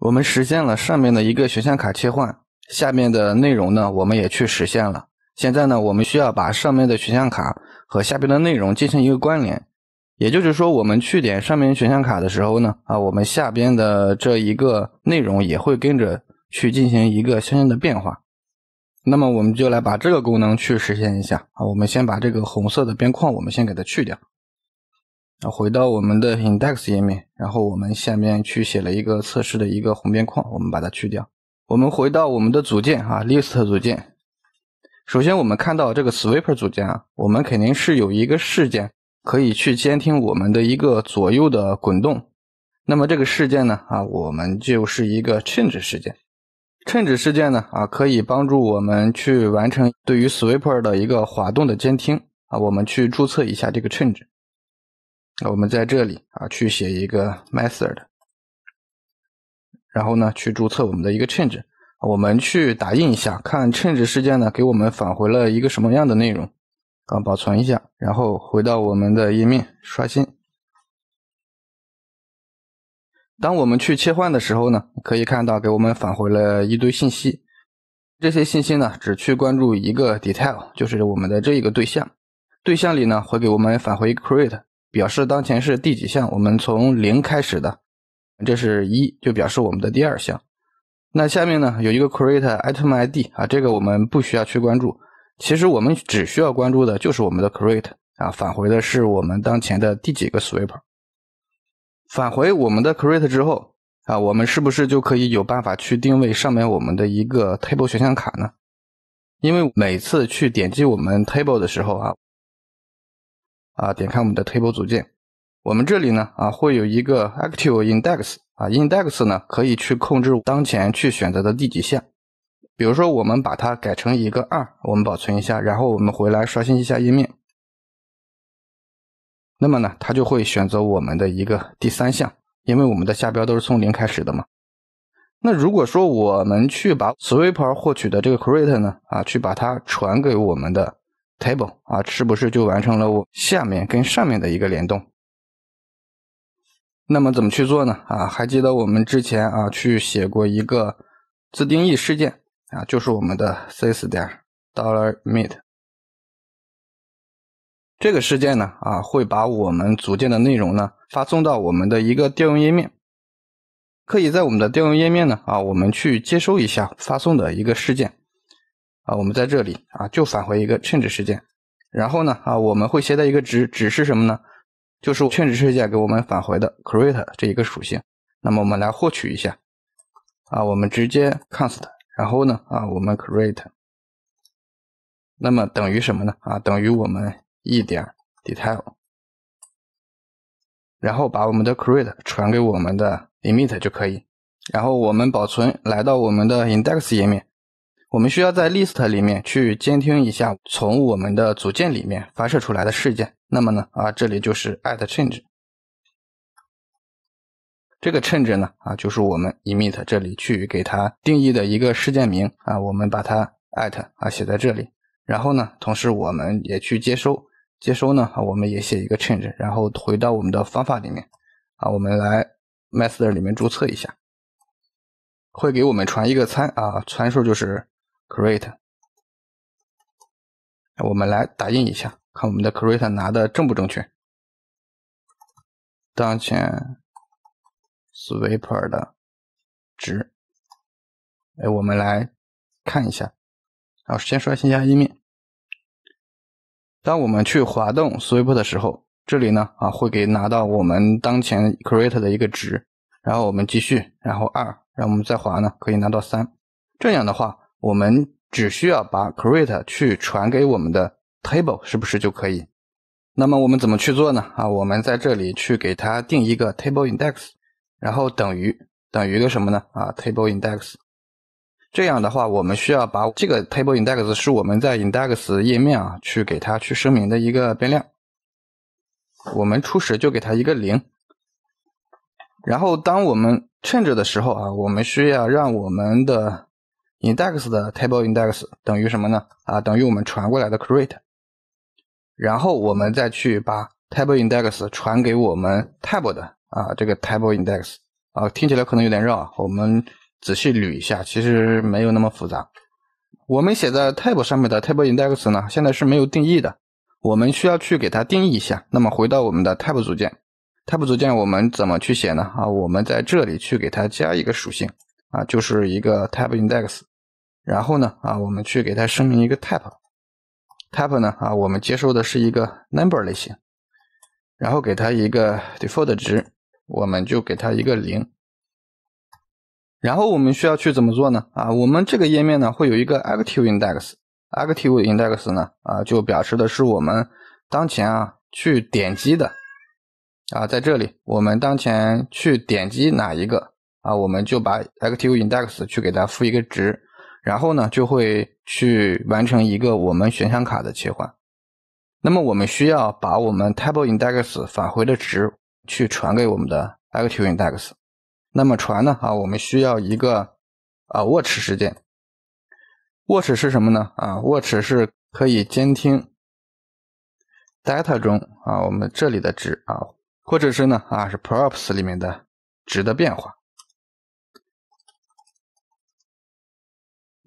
我们实现了上面的一个选项卡切换，下面的内容呢，我们也去实现了。现在呢，我们需要把上面的选项卡和下边的内容进行一个关联，也就是说，我们去点上面选项卡的时候呢，啊，我们下边的这一个内容也会跟着去进行一个相应的变化。那么，我们就来把这个功能去实现一下啊。我们先把这个红色的边框，我们先给它去掉。然后回到我们的 index 页面，然后我们下面去写了一个测试的一个红边框，我们把它去掉。我们回到我们的组件，啊，list 组件。首先我们看到这个 s w e p e r 组件啊，我们肯定是有一个事件可以去监听我们的一个左右的滚动。那么这个事件呢，啊，我们就是一个 change 事件。change 事件呢，啊，可以帮助我们去完成对于 s w e e p e r 的一个滑动的监听。啊，我们去注册一下这个 change。我们在这里啊，去写一个 method，然后呢，去注册我们的一个 change。我们去打印一下，看 change 事件呢给我们返回了一个什么样的内容。啊，保存一下，然后回到我们的页面刷新。当我们去切换的时候呢，可以看到给我们返回了一堆信息。这些信息呢，只去关注一个 detail，就是我们的这一个对象。对象里呢，会给我们返回一个 create。表示当前是第几项，我们从零开始的，这是一就表示我们的第二项。那下面呢有一个 create item id 啊，这个我们不需要去关注。其实我们只需要关注的就是我们的 create 啊，返回的是我们当前的第几个 s w e p e r 返回我们的 create 之后啊，我们是不是就可以有办法去定位上面我们的一个 table 选项卡呢？因为每次去点击我们 table 的时候啊。啊，点开我们的 table 组件，我们这里呢啊会有一个 active index 啊 index 呢可以去控制当前去选择的第几项，比如说我们把它改成一个二，我们保存一下，然后我们回来刷新一下页面，那么呢它就会选择我们的一个第三项，因为我们的下标都是从零开始的嘛。那如果说我们去把 s w e e p e r 获取的这个 create 呢啊去把它传给我们的。table 啊，是不是就完成了我下面跟上面的一个联动？那么怎么去做呢？啊，还记得我们之前啊去写过一个自定义事件啊，就是我们的 s i x 点 dollar meet 这个事件呢啊，会把我们组件的内容呢发送到我们的一个调用页面，可以在我们的调用页面呢啊，我们去接收一下发送的一个事件。啊，我们在这里啊，就返回一个 change 事件，然后呢，啊，我们会携带一个值，值是什么呢？就是 change 事件给我们返回的 create 这一个属性。那么我们来获取一下，啊，我们直接 const，然后呢，啊，我们 create，那么等于什么呢？啊，等于我们一点 detail，然后把我们的 create 传给我们的 emit 就可以，然后我们保存，来到我们的 index 页面。我们需要在 list 里面去监听一下从我们的组件里面发射出来的事件。那么呢，啊，这里就是 at change，这个 change 呢，啊，就是我们 emit 这里去给它定义的一个事件名啊，我们把它 at 啊写在这里。然后呢，同时我们也去接收，接收呢，啊，我们也写一个 change，然后回到我们的方法里面，啊，我们来 master 里面注册一下，会给我们传一个参啊，参数就是。create，我们来打印一下，看我们的 create 拿的正不正确。当前 s w e p e r 的值，哎，我们来看一下。然后先刷新一下页面。当我们去滑动 s w i e p 的时候，这里呢啊会给拿到我们当前 create 的一个值。然后我们继续，然后二，然后我们再滑呢可以拿到三。这样的话。我们只需要把 create 去传给我们的 table 是不是就可以？那么我们怎么去做呢？啊，我们在这里去给它定一个 table index，然后等于等于个什么呢？啊，table index。这样的话，我们需要把这个 table index 是我们在 index 页面啊去给它去声明的一个变量。我们初始就给它一个零。然后当我们趁着的时候啊，我们需要让我们的 index 的 table index 等于什么呢？啊，等于我们传过来的 create，然后我们再去把 table index 传给我们 table 的啊这个 table index 啊，听起来可能有点绕，我们仔细捋一下，其实没有那么复杂。我们写在 table 上面的 table index 呢，现在是没有定义的，我们需要去给它定义一下。那么回到我们的 table 组件，table 组件我们怎么去写呢？啊，我们在这里去给它加一个属性。啊，就是一个 t y p e index，然后呢，啊，我们去给它声明一个 type，type 呢，啊，我们接受的是一个 number 类型，然后给它一个 default 值，我们就给它一个零。然后我们需要去怎么做呢？啊，我们这个页面呢会有一个 active index，active index 呢，啊，就表示的是我们当前啊去点击的，啊，在这里我们当前去点击哪一个？啊，我们就把 active index 去给它赋一个值，然后呢，就会去完成一个我们选项卡的切换。那么我们需要把我们 table index 返回的值去传给我们的 active index。那么传呢？啊，我们需要一个啊 watch 事件。watch 是什么呢？啊，watch 是可以监听 data 中啊我们这里的值啊，或者是呢啊是 props 里面的值的变化。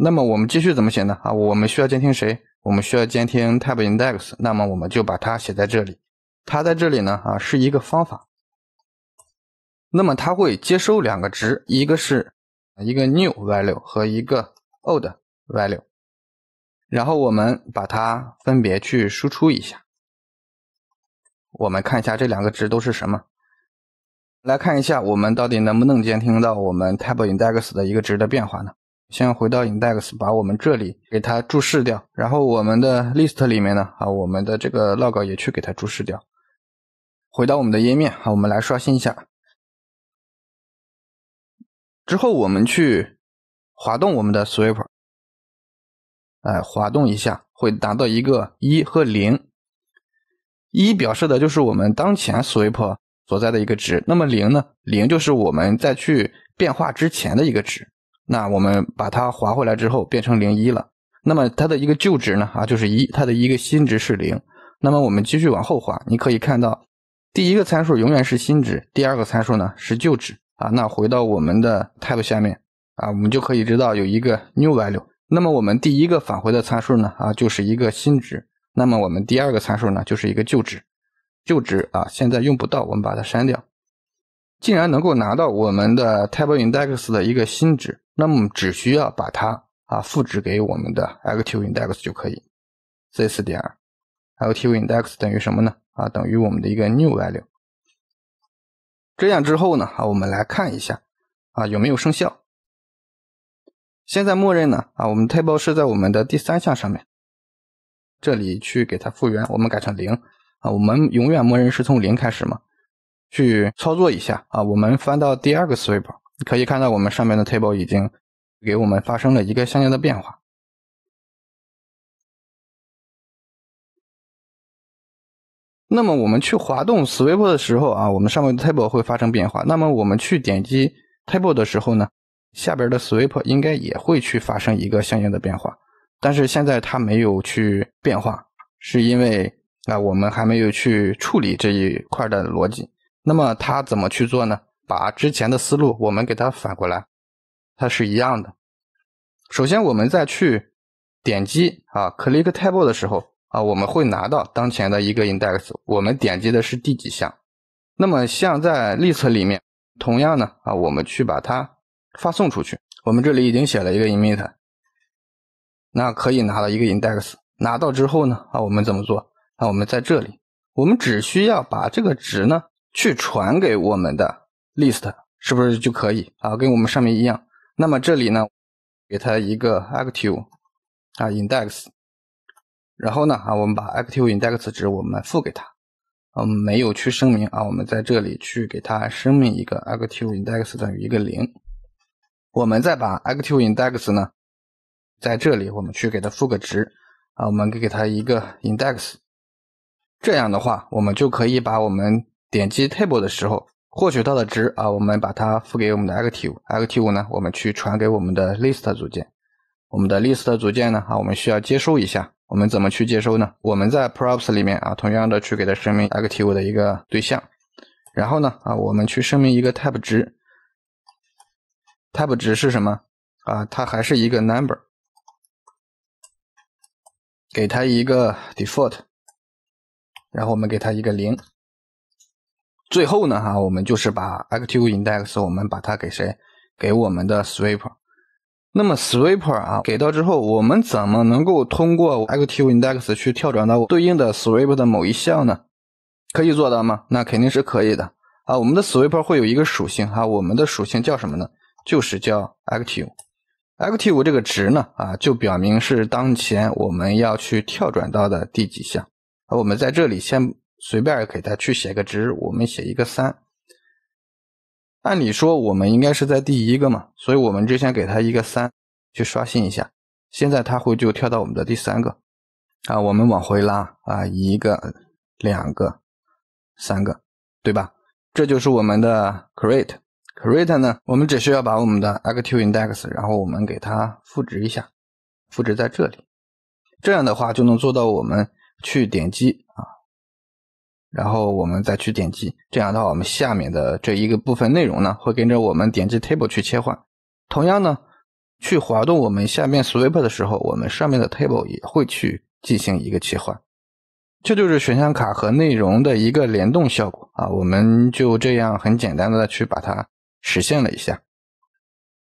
那么我们继续怎么写呢？啊，我们需要监听谁？我们需要监听 t a b e index。那么我们就把它写在这里。它在这里呢？啊，是一个方法。那么它会接收两个值，一个是一个 new value 和一个 old value。然后我们把它分别去输出一下。我们看一下这两个值都是什么。来看一下我们到底能不能监听到我们 t a b e index 的一个值的变化呢？先回到 index，把我们这里给它注释掉，然后我们的 list 里面呢，啊，我们的这个 log 也去给它注释掉。回到我们的页面，好，我们来刷新一下。之后我们去滑动我们的 swipe，哎，滑动一下会达到一个一和零。一表示的就是我们当前 swipe 所在的一个值，那么零呢，零就是我们在去变化之前的一个值。那我们把它划回来之后变成零一了，那么它的一个旧值呢啊就是一，它的一个新值是零。那么我们继续往后划，你可以看到第一个参数永远是新值，第二个参数呢是旧值啊。那回到我们的 t a b e 下面啊，我们就可以知道有一个 new value。那么我们第一个返回的参数呢啊就是一个新值，那么我们第二个参数呢就是一个旧值，旧值啊现在用不到，我们把它删掉。竟然能够拿到我们的 table index 的一个新值。那么只需要把它啊复制给我们的 active index 就可以四点 active index 等于什么呢？啊，等于我们的一个 new value。这样之后呢啊，我们来看一下啊有没有生效。现在默认呢啊，我们 tab l e 是在我们的第三项上面，这里去给它复原，我们改成零啊，我们永远默认是从零开始嘛。去操作一下啊，我们翻到第二个 s w i p e p 可以看到，我们上面的 table 已经给我们发生了一个相应的变化。那么我们去滑动 s w i p 的时候啊，我们上面的 table 会发生变化。那么我们去点击 table 的时候呢，下边的 s w i p 应该也会去发生一个相应的变化。但是现在它没有去变化，是因为啊，我们还没有去处理这一块的逻辑。那么它怎么去做呢？把之前的思路，我们给它反过来，它是一样的。首先，我们再去点击啊，click table 的时候啊，我们会拿到当前的一个 index，我们点击的是第几项。那么，像在例册里面，同样呢啊，我们去把它发送出去。我们这里已经写了一个 emit，那可以拿到一个 index。拿到之后呢啊，我们怎么做？啊，我们在这里，我们只需要把这个值呢去传给我们的。list 是不是就可以啊？跟我们上面一样。那么这里呢，给它一个 active 啊 index，然后呢啊，我们把 active index 值我们赋给他。嗯，没有去声明啊，我们在这里去给它声明一个 active index 等于一个零。我们再把 active index 呢，在这里我们去给它赋个值啊，我们给给它一个 index。这样的话，我们就可以把我们点击 table 的时候。获取到的值啊，我们把它赋给我们的 active，active 呢，我们去传给我们的 list 组件。我们的 list 组件呢，啊，我们需要接收一下。我们怎么去接收呢？我们在 props 里面啊，同样的去给它声明 active 的一个对象。然后呢，啊，我们去声明一个 type 值。type 值是什么？啊，它还是一个 number。给它一个 default。然后我们给它一个零。最后呢，哈，我们就是把 active index，我们把它给谁？给我们的 swiper。那么 swiper 啊，给到之后，我们怎么能够通过 active index 去跳转到对应的 swiper 的某一项呢？可以做到吗？那肯定是可以的啊。我们的 swiper 会有一个属性哈，我们的属性叫什么呢？就是叫 active。active 这个值呢，啊，就表明是当前我们要去跳转到的第几项。啊，我们在这里先。随便给它去写个值，我们写一个三。按理说我们应该是在第一个嘛，所以我们之前给它一个三，去刷新一下，现在它会就跳到我们的第三个。啊，我们往回拉啊，一个、两个、三个，对吧？这就是我们的 create create 呢？我们只需要把我们的 active index，然后我们给它复制一下，复制在这里，这样的话就能做到我们去点击。然后我们再去点击，这样的话，我们下面的这一个部分内容呢，会跟着我们点击 table 去切换。同样呢，去滑动我们下面 swipe 的时候，我们上面的 table 也会去进行一个切换。这就是选项卡和内容的一个联动效果啊。我们就这样很简单的去把它实现了一下。